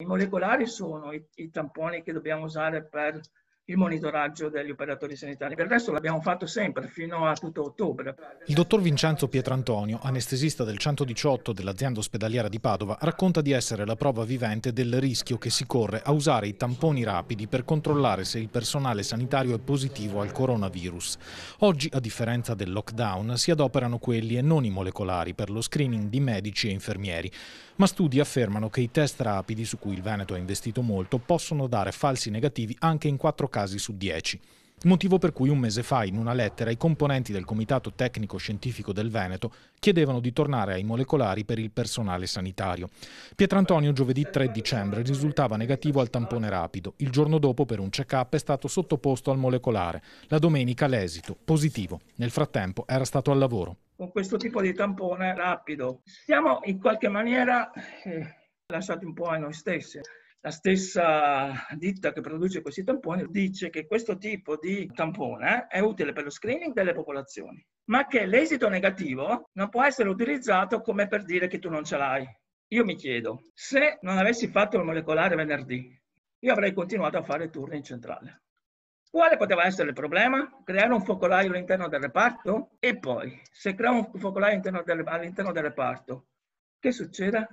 I molecolari sono i, i tamponi che dobbiamo usare per il monitoraggio degli operatori sanitari. Per il l'abbiamo fatto sempre, fino a tutto ottobre. Il dottor Vincenzo Pietrantonio, anestesista del 118 dell'azienda ospedaliera di Padova, racconta di essere la prova vivente del rischio che si corre a usare i tamponi rapidi per controllare se il personale sanitario è positivo al coronavirus. Oggi, a differenza del lockdown, si adoperano quelli e non i molecolari per lo screening di medici e infermieri, ma studi affermano che i test rapidi, su cui il Veneto ha investito molto, possono dare falsi negativi anche in quattro casi casi su 10. Motivo per cui un mese fa, in una lettera, i componenti del Comitato Tecnico Scientifico del Veneto chiedevano di tornare ai molecolari per il personale sanitario. Pietrantonio giovedì 3 dicembre risultava negativo al tampone rapido. Il giorno dopo, per un check-up, è stato sottoposto al molecolare. La domenica l'esito, positivo. Nel frattempo era stato al lavoro. Con questo tipo di tampone rapido siamo in qualche maniera eh, lasciati un po' a noi stessi. La stessa ditta che produce questi tamponi dice che questo tipo di tampone è utile per lo screening delle popolazioni, ma che l'esito negativo non può essere utilizzato come per dire che tu non ce l'hai. Io mi chiedo, se non avessi fatto il molecolare venerdì, io avrei continuato a fare turni in centrale. Quale poteva essere il problema? Creare un focolaio all'interno del reparto? E poi, se creo un focolaio all'interno del reparto, che succede?